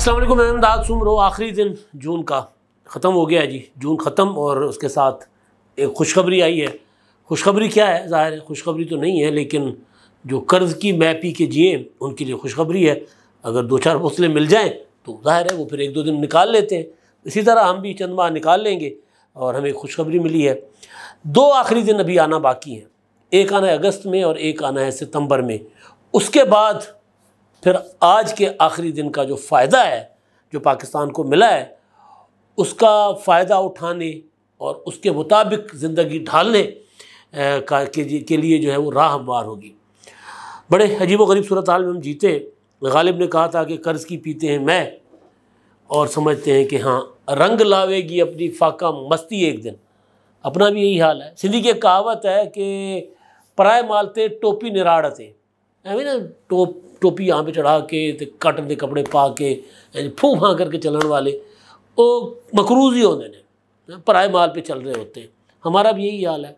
असल मैं अमदाद सुम रो आखिरी दिन जून का ख़त्म हो गया है जी जून ख़त्म और उसके साथ एक खुशखबरी आई है खुशखबरी क्या है ज़ाहिर खुशखबरी तो नहीं है लेकिन जो कर्ज़ की मैं पी के जिए उनके लिए खुशखबरी है अगर दो चार हौसले मिल जाएँ तो ज़ाहिर है वो फिर एक दो दिन निकाल लेते हैं इसी तरह हम भी चंद माह निकाल लेंगे और हमें खुशखबरी मिली है दो आखिरी दिन अभी आना बाकी हैं एक आना है अगस्त में और एक आना है सितंबर में उसके बाद फिर आज के आखिरी दिन का जो फ़ायदा है जो पाकिस्तान को मिला है उसका फ़ायदा उठाने और उसके मुताबिक ज़िंदगी ढालने का के लिए जो है वो राह बार होगी बड़े अजीब गरीब सूरत हाल में हम जीते गालिब ने कहा था कि कर्ज़ की पीते हैं मैं और समझते हैं कि हाँ रंग लावेगी अपनी फाका मस्ती एक दिन अपना भी यही हाल है सिंधी की एक कहावत है कि पराय मालते टोपी निराड़ते हैं ना टोप टोपी यहाँ पर चढ़ा के काटन के कपड़े पा के फूँ फाँ करके चलने वाले वो मकरूज ही होते हैं पराए माल पर चल रहे होते हैं हमारा भी यही हाल है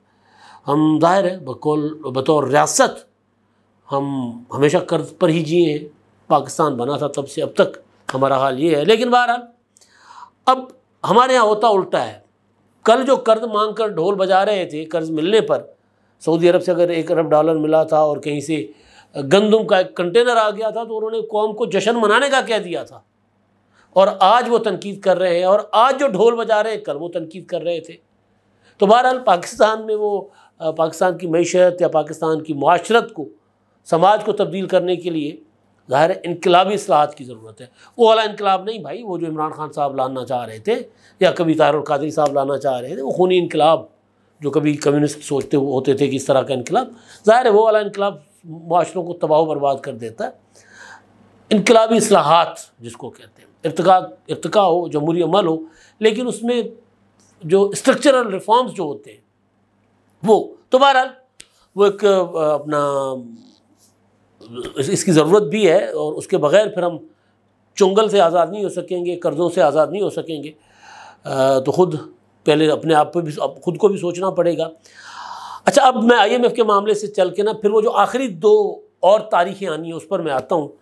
हम जाहिर है बकौल बतौर रियासत हम हमेशा कर्ज पर ही जिए हैं पाकिस्तान बना था तब से अब तक हमारा हाल ये है लेकिन बहरहाल अब हमारे यहाँ होता उल्टा है कल जो कर्ज मांग कर ढोल बजा रहे थे कर्ज मिलने पर सऊदी अरब से अगर एक अरब डॉलर मिला था और कहीं से गंदम का एक कंटेनर आ गया था तो उन्होंने कौम को जश्न मनाने का कह दिया था और आज वो तनकीद कर रहे हैं और आज जो ढोल बजा रहे हैं कल वो तनकीद कर रहे थे तो बहरहाल पाकिस्तान में वो पाकिस्तान की मीशत या पाकिस्तान की माशरत को समाज को तब्दील करने के लिए ज़ाहिर इनकलाबी असलाहत की ज़रूरत है वो वाला इनकलाब नहीं भाई वो जो इमरान खान साहब लाना चाह रहे थे या कभी तारुल साहब लाना चाह रहे थे वो खूनी इनकलाब जो कभी कम्युनिस्ट सोचते होते थे कि इस तरह का इनकलाब ज़ाहिर है वो वाला इनकलाब माशरों को तबाह बर्बाद कर देता है इनकलाबी असलाहत जिसको कहते हैं इरतका इरतका हो जमहूरी अमल हो लेकिन उसमें जो स्ट्रक्चरल रिफॉर्म्स जो होते हैं वो तो बहरहाल वो एक अपना इसकी ज़रूरत भी है और उसके बग़ैर फिर हम चुंगल से आज़ाद नहीं हो सकेंगे कर्ज़ों से आज़ाद नहीं हो सकेंगे तो ख़ुद पहले अपने आप पर भी खुद को भी सोचना पड़ेगा अच्छा अब मैं आई एम एफ़ के मामले से चल के ना फिर वो जो आखिरी दो और तारीखें आनी है उस पर मैं आता हूँ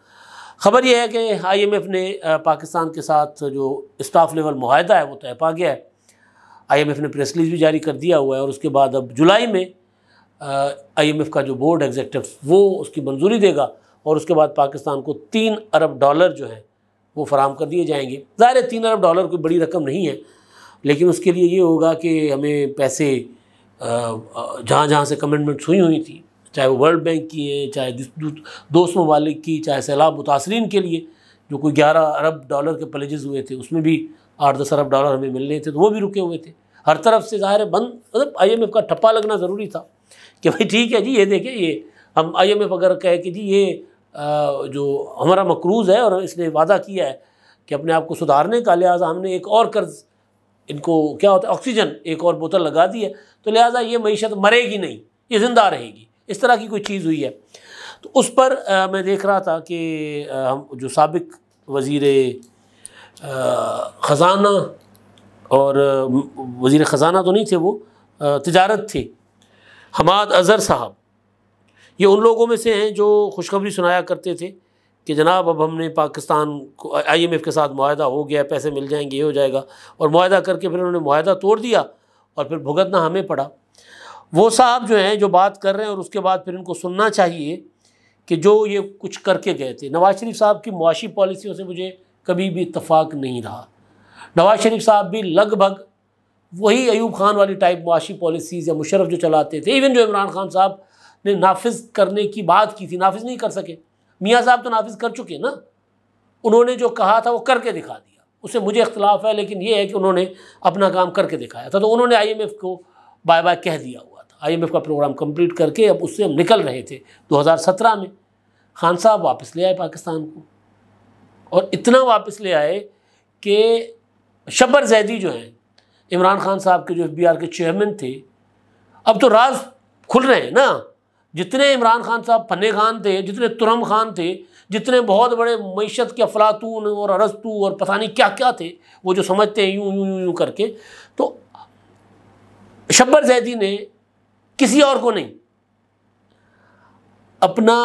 खबर यह है कि आई एम एफ़ ने पाकिस्तान के साथ जो स्टाफ लेवल माहदा है वो तय पा गया है आई एम एफ़ ने प्रेस रिलीज भी जारी कर दिया हुआ है और उसके बाद अब जुलाई में आई एम एफ़ का जो बोर्ड एग्जेक्टिव वो उसकी मंजूरी देगा और उसके बाद पाकिस्तान को तीन अरब डॉलर जो है वो फराम कर दिए जाएंगे ज़ाहिर है तीन अरब डॉलर कोई बड़ी रकम नहीं है लेकिन उसके लिए ये होगा कि हमें पैसे जहाँ जहाँ से कमिटमेंट्स हुई हुई थी चाहे वो वर्ल्ड बैंक की है चाहे दोस्त ममालिक की चाहे सैलाब मुतासरीन के लिए जो कोई ग्यारह अरब डॉलर के पलेजेस हुए थे उसमें भी आठ दस अरब डॉलर हमें मिलने थे तो वो भी रुके हुए थे हर तरफ से ज़ाहिर है बंद मतलब आई एम एफ़ का ठप्पा लगना ज़रूरी था कि भाई ठीक है जी ये देखें ये हम आई एम एफ़ अगर कहे कि जी ये जो हमारा मकरूज़ है और इसने वादा किया है कि अपने आप को सुधारने का लिहाजा हमने एक और कर्ज़ इनको क्या होता है ऑक्सीजन एक और बोतल लगा दी है तो लिहाजा ये मीशत मरेगी नहीं ये ज़िंदा रहेगी इस तरह की कोई चीज़ हुई है तो उस पर आ, मैं देख रहा था कि हम जो सबक वज़ी ख़जाना और वज़ी ख़जाना तो नहीं थे वो आ, तजारत थे हमाद अज़हर साहब ये उन लोगों में से हैं जो खुशखबरी सुनाया करते थे कि जनाब अब हमने पाकिस्तान को आईएमएफ के साथ माहदा हो गया पैसे मिल जाएंगे ये हो जाएगा और माहदा करके फिर उन्होंने माहदा तोड़ दिया और फिर भुगतना हमें पड़ा वो साहब जो हैं जो बात कर रहे हैं और उसके बाद फिर इनको सुनना चाहिए कि जो ये कुछ करके गए थे नवाज शरीफ साहब की मुआशी पॉलिसियों से मुझे कभी भी इतफाक़ नहीं रहा नवाज शरीफ साहब भी लगभग वही एयूब खान वाली टाइप मुआशी पॉलिसीज़ या मुशरफ जो चलाते थे इवन जो इमरान खान साहब ने नाफिज करने की बात की थी नाफिज नहीं कर सके मियाँ साहब तो नाफिज कर चुके हैं ना उन्होंने जो कहा था वो करके दिखा दिया उससे मुझे इख्तलाफ है लेकिन ये है कि उन्होंने अपना काम करके दिखाया था तो उन्होंने आई एम एफ़ को बाय बाय कह दिया हुआ था आई एम एफ़ का प्रोग्राम कम्प्लीट करके अब उससे हम निकल रहे थे दो हज़ार सत्रह में खान साहब वापस ले आए पाकिस्तान को और इतना वापस ले आए कि शब्बर जैदी जो हैं इमरान खान साहब के जो एफ बी आर के चेयरमैन थे अब तो राज खुल रहे हैं ना जितने इमरान खान साहब फन्ने खान थे जितने तुरम खान थे जितने बहुत बड़े मीशत के अफलातून और अरस्तू और पता नहीं क्या क्या थे वो जो समझते हैं यूं यूं यूं यूं करके तो शब्बर जैदी ने किसी और को नहीं अपना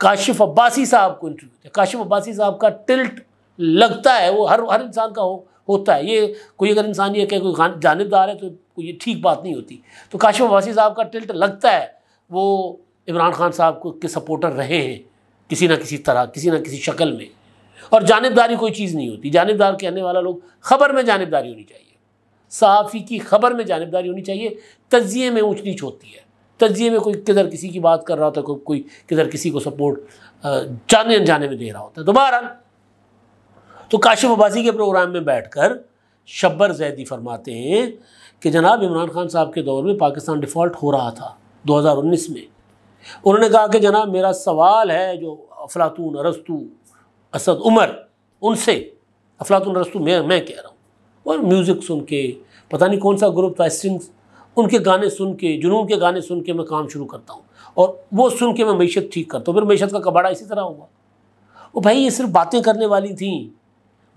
काशिफ अब्बासी साहब को इंटरव्यू दिया काशिफ अब्बासी साहब का टिल्ट लगता है वो हर हर इंसान का हो होता है ये कोई अगर इंसान ये कहे कोई जानबदार है तो ये ठीक बात नहीं होती तो काशिफ अब्बासी साहब का टिल्ट लगता है वो इमरान खान साहब को के सपोर्टर रहे हैं किसी ना किसी तरह किसी ना किसी शक्ल में और जानबदारी कोई चीज़ नहीं होती जानबदार कहने वाला लोग ख़बर में जानबदारी होनी चाहिए सहाफ़ी की ख़बर में जानबदारी होनी चाहिए तजिए में ऊँच नीच होती है तजिए में कोई किधर किसी की बात कर रहा होता है कोई कोई किधर किसी को सपोर्ट जाने अनजाने में दे रहा होता है दोबारा तो काशिफ अब्बासी के प्रोग्राम में बैठ कर शब्बर जैदी फरमाते हैं कि जनाब इमरान खान साहब के दौर में पाकिस्तान डिफ़ॉल्ट हो रहा था 2019 में उन्होंने कहा कि जनाब मेरा सवाल है जो अफलातून रस्तू असद उमर उनसे अफलातून रस्तू मैं मैं कह रहा हूँ और म्यूज़िक सुन के पता नहीं कौन सा ग्रुप था स्ट्रिंग्स उनके गाने सुन के जुनून के गाने सुन के मैं काम शुरू करता हूँ और वो सुन के मैं मीशत ठीक करता हूँ फिर मीशत का कबाड़ा इसी तरह होगा वो भाई ये सिर्फ बातें करने वाली थी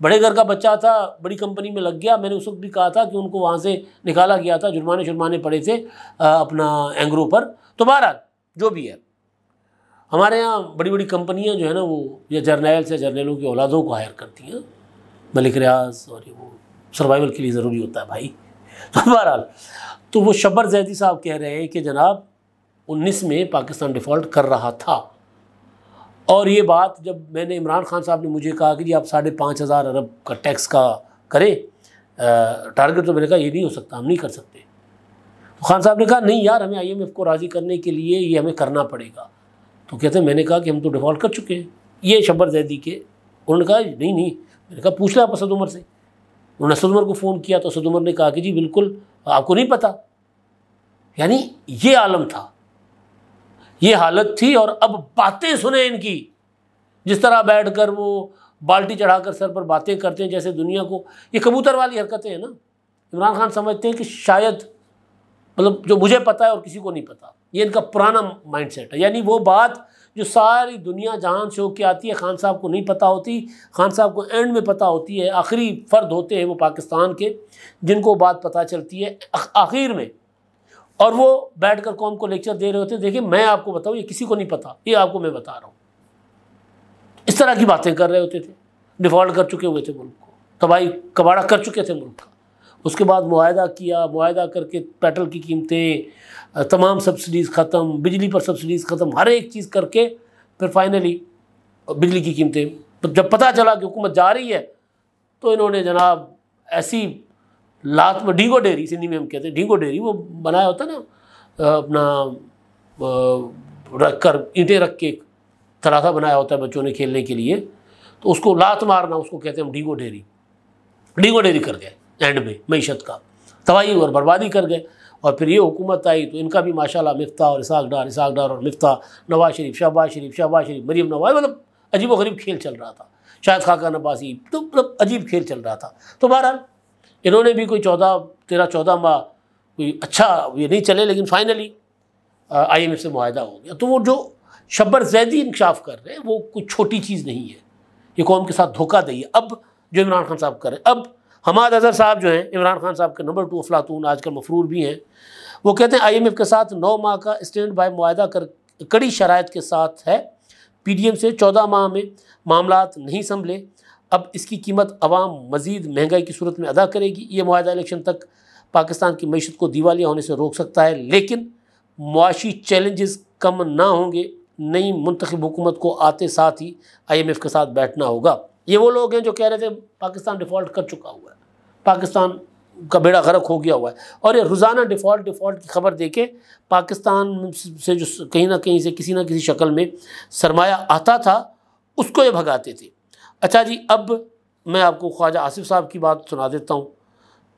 बड़े घर का बच्चा था बड़ी कंपनी में लग गया मैंने उस वक्त भी कहा था कि उनको वहाँ से निकाला गया था जुर्माने शुरमाने पड़े थे अपना एंग्रो पर तो बहरहाल जो भी है हमारे यहाँ बड़ी बड़ी कंपनियाँ जो है ना वो या जर्नैल्स या जर्नैलों की औलादों को हायर करती हैं मलिक रियाज और ये वो सर्वाइवल के लिए ज़रूरी होता है भाई तो बहरहाल तो वो शब्बर जैदी साहब कह रहे हैं कि जनाब उन्नीस में पाकिस्तान डिफ़ॉल्ट कर रहा था और ये बात जब मैंने इमरान खान साहब ने मुझे कहा कि जी आप साढ़े पाँच हज़ार अरब का टैक्स का करें टारगेट तो मैंने कहा ये नहीं हो सकता हम नहीं कर सकते तो खान साहब ने कहा नहीं यार हमें आईएमएफ को राज़ी करने के लिए ये हमें करना पड़ेगा तो कहते हैं मैंने कहा कि हम तो डिफ़ॉल्ट कर चुके हैं ये शब्बर जैदी के उन्होंने कहा नहीं नहीं मैंने कहा पूछ लिया आप असद उमर से उन्होंने असद उमर को फ़ोन किया तो असद उमर ने कहा कि जी बिल्कुल आपको नहीं पता यानी ये आलम था ये हालत थी और अब बातें सुने इनकी जिस तरह बैठकर वो बाल्टी चढ़ाकर सर पर बातें करते हैं जैसे दुनिया को ये कबूतर वाली हरकतें हैं ना इमरान खान समझते हैं कि शायद मतलब जो मुझे पता है और किसी को नहीं पता ये इनका पुराना माइंड है यानी वो बात जो सारी दुनिया जहाँ से होकर आती है खान साहब को नहीं पता होती खान साहब को एंड में पता होती है आखिरी फ़र्द होते हैं वो पाकिस्तान के जिनको बात पता चलती है आखिर में और वो बैठ कर कौम को लेक्चर दे रहे होते देखिए मैं आपको बताऊँ ये किसी को नहीं पता ये आपको मैं बता रहा हूँ इस तरह की बातें कर रहे होते थे डिफ़ॉल्ट कर चुके हुए थे मुल्क को तबाही कबाड़ा कर चुके थे मुल्क का उसके बाद माहदा किया माहदा करके पेट्रोल की कीमतें तमाम सब्सिडीज़ ख़त्म बिजली पर सब्सिडीज़ ख़त्म हर एक चीज़ करके फिर फाइनली बिजली की कीमतें जब पता चला कि हुकूमत जा रही है तो इन्होंने जनाब ऐसी लात में ढींगो डेरी सिंधी में हम कहते हैं ढींगो डेरी वो बनाया होता ना अपना रख कर ईंटें रख के तरासा बनाया होता है बच्चों ने खेलने के लिए तो उसको लात मारना उसको कहते हैं हम ढींगो डेरी ढींगो डेरी कर गए एंड में मीशत का तबाही और बर्बादी कर गए और फिर ये हुकूमत आई तो इनका भी माशाल्लाह मफ्ता और इसाक डार इसाक डार और मफ्ता नवाज शरीफ शहबाज शरीफ शहबाज शरीफ मरीम नवाज मतलब अजीब वरीब खेल चल रहा था शायद खाका नबासी तो मतलब अजीब खेल चल रहा था तो बहरहाल इन्होंने भी कोई चौदह तेरह चौदह माह कोई अच्छा ये नहीं चले लेकिन फाइनली आई एम एफ से माहा हो गया तो वो जो शब्बर जैदी इंकशाफ कर रहे हैं वो कोई छोटी चीज़ नहीं है ये कौम के साथ धोखा दही है अब जो इमरान खान साहब कर रहे हैं अब हमाद अजहर साहब जो हैं इमरान खान साहब के नंबर टू अफलातून आजकल मफरूर भी हैं वो कहते हैं आई एम एफ़ के साथ नौ माह का स्टैंड बाय माहा कर कड़ी शरात के साथ है पी डी एम से चौदह माह में मामला नहीं संभले अब इसकी कीमत आवाम मज़ीद महंगाई की सूरत में अदा करेगी ये माहिदा इलेक्शन तक पाकिस्तान की मीशत को दिवालिया होने से रोक सकता है लेकिन मुआशी चैलेंजेस कम ना होंगे नई मंतखब हुकूमत को आते साथ ही आई एम एफ़ के साथ बैठना होगा ये वो लोग हैं जो कह रहे थे पाकिस्तान डिफ़ॉल्ट कर चुका हुआ है पाकिस्तान का बेड़ा गर्क हो गया हुआ है और ये रोज़ाना डिफ़ॉल्ट डिफ़ॉल्ट की खबर दे के पाकिस्तान से जो कहीं ना कहीं से किसी ना किसी शक्ल में सरमाया आता था उसको ये भगाते थे अच्छा जी अब मैं आपको ख्वाजा आसिफ साहब की बात सुना देता हूँ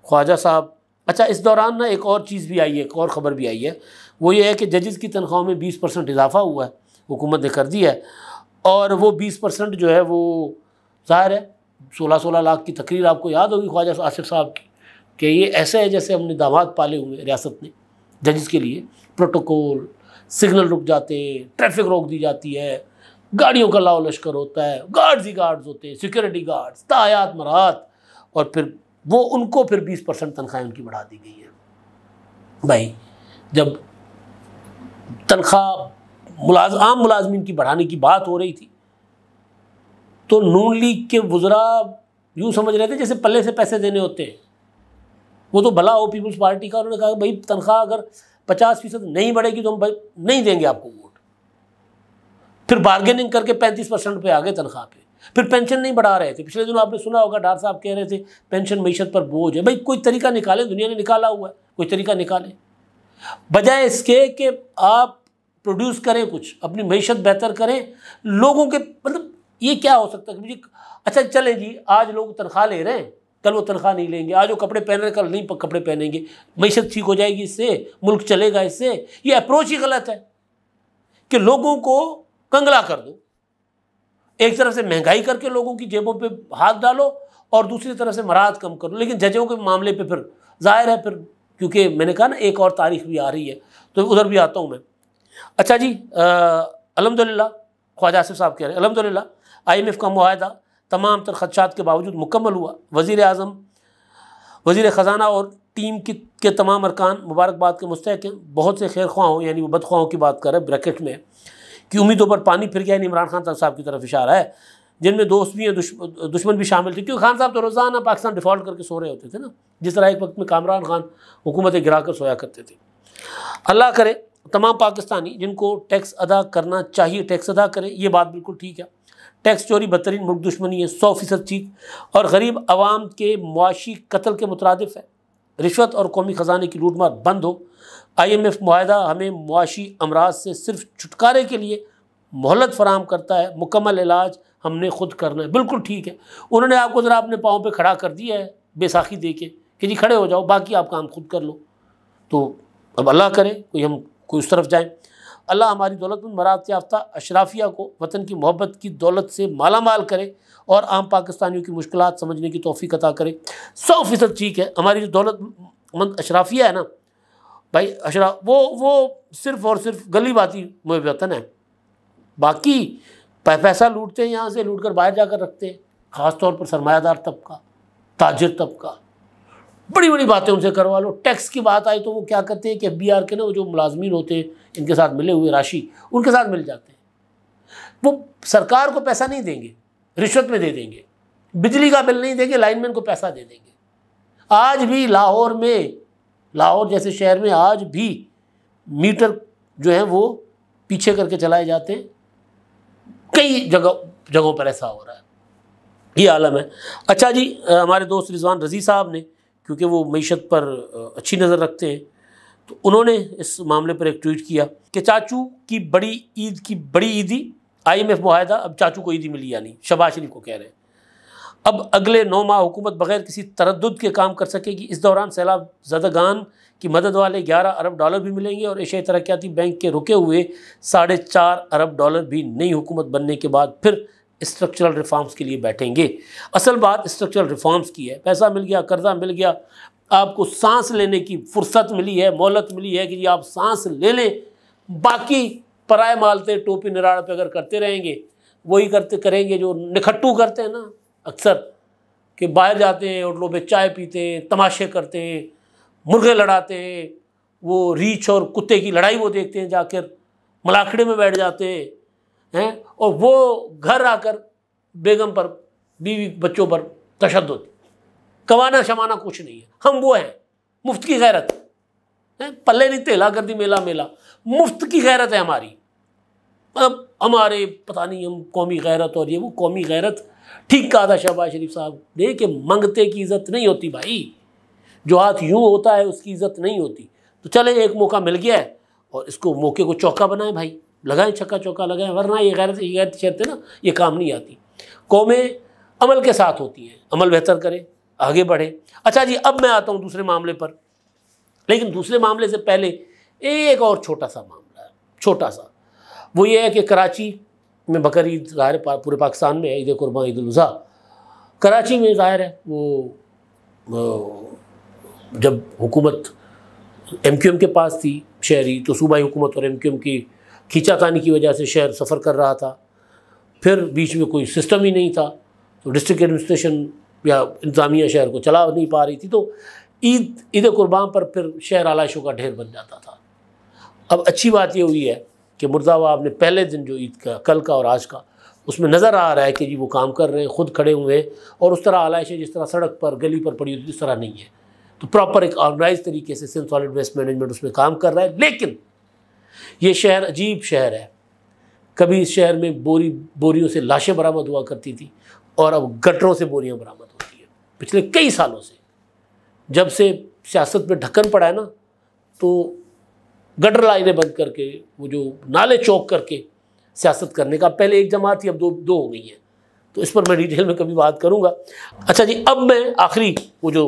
ख्वाजा साहब अच्छा इस दौरान ना एक और चीज़ भी आई है एक और ख़बर भी आई है वो ये है कि जजेस की तनख्वाह में बीस परसेंट इजाफा हुआ है हुकूमत ने कर दिया है और वो बीस परसेंट जो है वो ज़ाहिर है सोलह सोलह लाख की तकरीर आपको याद होगी ख्वाजा आसिफ साहब की कि ये ऐसे है जैसे हमने दामाद पाले हुए रियासत ने जजेस के लिए प्रोटोकॉल सिग्नल रुक जाते हैं ट्रैफिक रोक दी जाती है गाड़ियों का लाओ लश्कर होता है गार्ड्स ही गार्ड्स होते हैं सिक्योरिटी गार्ड्स तायात मराहत और फिर वो उनको फिर बीस परसेंट तनख्वाहें उनकी बढ़ा दी गई है भाई जब तनख्वाह मुलाज आम मुलाजमीन की बढ़ाने की बात हो रही थी तो नून लीग के वजरा यूँ समझ रहे थे जैसे पल्ले से पैसे देने होते हैं वो तो भला हो पीपल्स पार्टी का उन्होंने कहा भाई तनख्वाह अगर पचास फीसद नहीं बढ़ेगी तो हम नहीं देंगे आपको वो फिर बार्गेनिंग करके पैंतीस परसेंट पे आ गए तनख्वाह पे फिर पेंशन नहीं बढ़ा रहे थे पिछले दिनों आपने सुना होगा डार साहब कह रहे थे पेंशन मीशत पर बोझ है भाई कोई तरीका निकाले दुनिया ने निकाला हुआ है कोई तरीका निकाले बजाय इसके कि आप प्रोड्यूस करें कुछ अपनी मीशत बेहतर करें लोगों के मतलब ये क्या हो सकता है अच्छा चले जी आज लोग तनख्वाह ले रहे हैं कल वो तनख्वाह नहीं लेंगे आज वो कपड़े पहन रहे कल नहीं कपड़े पहनेंगे मीशत ठीक हो जाएगी इससे मुल्क चलेगा इससे ये अप्रोच ही गलत है कि लोगों को कंगला कर दो एक तरफ से महंगाई करके लोगों की जेबों पे हाथ डालो और दूसरी तरफ से मराहत कम करो लेकिन जजों के मामले पे फिर जाहिर है फिर क्योंकि मैंने कहा ना एक और तारीख भी आ रही है तो उधर भी आता हूँ मैं अच्छा जी अलहमदिल्ला ख्वाजा आसिफ साहब कह रहे हैं अलहमदिल्ला आई एम एफ़ का माहदा तमाम तर खदशात के बावजूद मुकम्मल हुआ वज़ी अजम वज़ी ख़जाना और टीम की के तमाम अरकान मुबारकबाद के मुस्तक हैं बहुत से खैर ख्वाहों यानी वो बदख्वाहों की बात कर रहे हैं ब्रैकेट में कि उम्मीदों पर पानी फिर गया इमरान खान साहब की तरफ इशारा है जिनमें दोस्त भी हैं दुश्मन भी शामिल थे क्योंकि खान साहब तो रोज़ाना पाकिस्तान डिफ़ॉल्ट करके सो रहे होते थे ना जिस तरह एक वक्त में कामरान खान हुकूमतें गिरा कर सोया करते थे अल्लाह करे तमाम पाकिस्तानी जिनको टैक्स अदा करना चाहिए टैक्स अदा करें ये बात बिल्कुल ठीक है टैक्स चोरी बदतरीन मुल्क दुश्मनी है सौ फीसद ठीक और गरीब आवाम के मुआशी कतल के मुतरद है रिश्वत और कौमी ख़जाने की लूटमार बंद हो आई एम एफ माहदा हमें मुआशी अमराज से सिर्फ छुटकारे के लिए मोहलत फराम करता है मुकम्मल इलाज हमने खुद करना है बिल्कुल ठीक है उन्होंने आपको ज़रा अपने पाँव पर खड़ा कर दिया है बेसाखी दे के कि जी खड़े हो जाओ बाकी आप काम खुद कर लो तो अब अल्लाह करें कोई हम कोई उस तरफ जाएँ अल्लाह हमारी दौलत में मरात याफ्ता अशराफिया को वतन की मोहब्बत की दौलत से माला माल करे और आम पाकिस्तानियों की मुश्किल समझने की तोफ़ी अदा करे सौ फ़ीसद ठीक है हमारी जो दौलत मंद अशराफिया है ना भाई अशरा वो वो सिर्फ और सिर्फ गली बाती वतन है बाकी पैसा लूटते हैं यहाँ से लूट कर बाहर जाकर रखते हैं ख़ास तौर पर सरमायादार तबका ताजर तबका बड़ी बड़ी बातें उनसे करवा लो टैक्स की बात आई तो वो क्या करते हैं कि बी आर के ना जो मुलाजमीन होते हैं इनके साथ मिले हुए राशि उनके साथ मिल जाते हैं वो सरकार को पैसा नहीं देंगे रिश्वत में दे देंगे बिजली का बिल नहीं देंगे लाइनमैन को पैसा दे देंगे आज भी लाहौर में लाहौर जैसे शहर में आज भी मीटर जो है वो पीछे करके चलाए जाते हैं कई जगह जगहों पर ऐसा हो रहा है ये आलम है अच्छा जी हमारे दोस्त रिजवान रजी साहब ने क्योंकि वो मीशत पर अच्छी नज़र रखते हैं तो उन्होंने इस मामले पर एक ट्वीट किया कि चाचू की बड़ी ईद की बड़ी ईदी आई एम एफ माहिदा अब चाचू को ईदी मिली यानी शबाज शरीफ को कह रहे हैं अब अगले नौ माह हुकूमत बगैर किसी तरद के काम कर सकेगी इस दौरान सैलाब जदगान की मदद वाले ग्यारह अरब डॉलर भी मिलेंगे और एशियाई तरक्याती बैंक के रुके हुए साढ़े चार अरब डॉलर भी नई हुकूमत बनने के बाद फिर स्ट्रक्चरल रिफॉर्म्स के लिए बैठेंगे असल बात स्ट्रक्चरल रिफॉर्म्स की है पैसा मिल गया कर्जा मिल गया आपको सांस लेने की फुर्सत मिली है मोहलत मिली है कि आप सांस ले लें बाकी पराय मालते टोपी निराड़ पे अगर करते रहेंगे वही करते करेंगे जो निखट्टू करते हैं ना अक्सर कि बाहर जाते हैं होटलों पर चाय पीते हैं तमाशे करते हैं मुर्गे लड़ाते हैं वो रीछ और कुत्ते की लड़ाई वो देखते हैं जाकर मलाखड़े में बैठ जाते हैं हैं और वो घर आकर बेगम पर बीवी बच्चों पर तशद कमाना शमाना कुछ नहीं है हम वो हैं मुफ्त की गैरत है पल्ले नहीं तेला कर दी मेला मेला मुफ्त की गैरत है हमारी अब हमारे पता नहीं हम कौमी गैरत और ये वो कौमी गैरत ठीक कहा था शहबाज शरीफ साहब ने कि मंगते की इज्जत नहीं होती भाई जो हाथ यूँ होता है उसकी इज्जत नहीं होती तो चले एक मौका मिल गया है और इसको मौके को चौका बनाए भाई लगाएं छक्का चौका लगाएं वरना ये गैर ये गैर है ना ये काम नहीं आती कौमें अमल के साथ होती हैं अमल बेहतर करें आगे बढ़े अच्छा जी अब मैं आता हूँ दूसरे मामले पर लेकिन दूसरे मामले से पहले एक और छोटा सा मामला है छोटा सा वो ये है कि कराची में बकर ईद ज़ाहिर पूरे पाकिस्तान में ईद कुर्बा ईद कराची में ज़ाहिर है वो, वो जब हुकूमत एम क्यू एम के पास थी शहरी तो सूबाई हुकूमत और एम क्यू एम की खींचातानी की वजह से शहर सफ़र कर रहा था फिर बीच में कोई सिस्टम ही नहीं था तो डिस्ट्रिक्ट एडमिनिस्ट्रेशन या इंतजामिया शहर को चला नहीं पा रही थी तो ईद ईद कुर्बान पर फिर शहर आलाशों का ढेर बन जाता था अब अच्छी बात यह हुई है कि मुर्दाबाब ने पहले दिन जो ईद का कल का और आज का उसमें नज़र आ रहा है कि जी वो काम कर रहे हैं खुद खड़े हुए हैं और उस तरह आलाइशें जिस तरह सड़क पर गली पर पड़ी होती उस तरह नहीं है तो प्रॉपर एक ऑर्गेनाइज तरीके से सिंथ सॉलिड वेस्ट मैनेजमेंट उसमें काम कर रहा है लेकिन ये शहर अजीब शहर है कभी इस शहर में बोरी बोरियों से लाशें बरामद हुआ करती थी और अब गटरों से बोरियां बरामद होती हैं पिछले कई सालों से जब से सियासत में ढक्कन पड़ा है ना तो गटर लाइनें बंद करके वो जो नाले चौक करके सियासत करने का पहले एक जमात थी अब दो दो हो गई है तो इस पर मैं डिटेल में कभी बात करूँगा अच्छा जी अब मैं आखिरी वो जो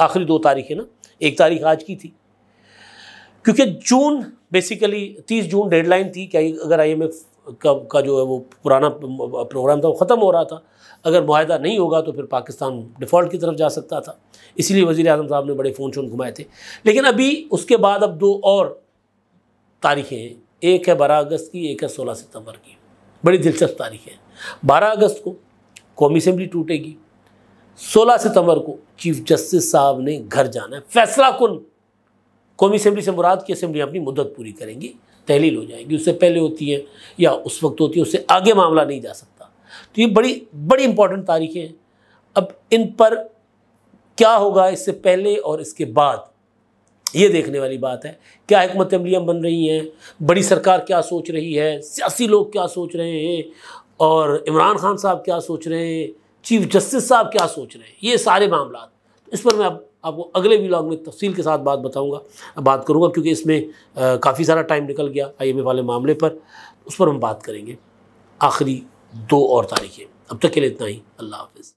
आखिरी दो तारीख है ना एक तारीख आज की थी क्योंकि जून बेसिकली तीस जून डेडलाइन थी क्या अगर आई एम का, का जो है वो पुराना प्रोग्राम था वो ख़त्म हो रहा था अगर माहदा नहीं होगा तो फिर पाकिस्तान डिफ़ॉल्ट की तरफ जा सकता था इसीलिए वज़ी अजम साहब ने बड़े फ़ोन शोन घुमाए थे लेकिन अभी उसके बाद अब दो और तारीखें हैं एक है बारह अगस्त की एक है सोलह सितंबर की बड़ी दिलचस्प तारीख है बारह अगस्त को कौमी असम्बली टूटेगी सोलह सितंबर को चीफ जस्टिस साहब ने घर जाना है फैसला कन कौमी असम्बली से मुराद की असम्बली अपनी मुद्दत पूरी करेंगी तहलील हो जाएगी उससे पहले होती है या उस वक्त होती है उससे आगे मामला नहीं जा सकता तो ये बड़ी बड़ी इंपॉर्टेंट तारीखें हैं अब इन पर क्या होगा इससे पहले और इसके बाद ये देखने वाली बात है क्या हमत अमलियाँ बन रही हैं बड़ी सरकार क्या सोच रही है सियासी लोग क्या सोच रहे हैं और इमरान खान साहब क्या सोच रहे हैं चीफ जस्टिस साहब क्या सोच रहे हैं ये सारे मामला इस पर मैं अब आपको अगले व्लॉग में तफसील के साथ बात बताऊँगा बात करूँगा क्योंकि इसमें काफ़ी सारा टाइम निकल गया आई वाले मामले पर उस पर हम बात करेंगे आखिरी दो और तारीखें अब तक के लिए इतना ही अल्लाह हाफिज़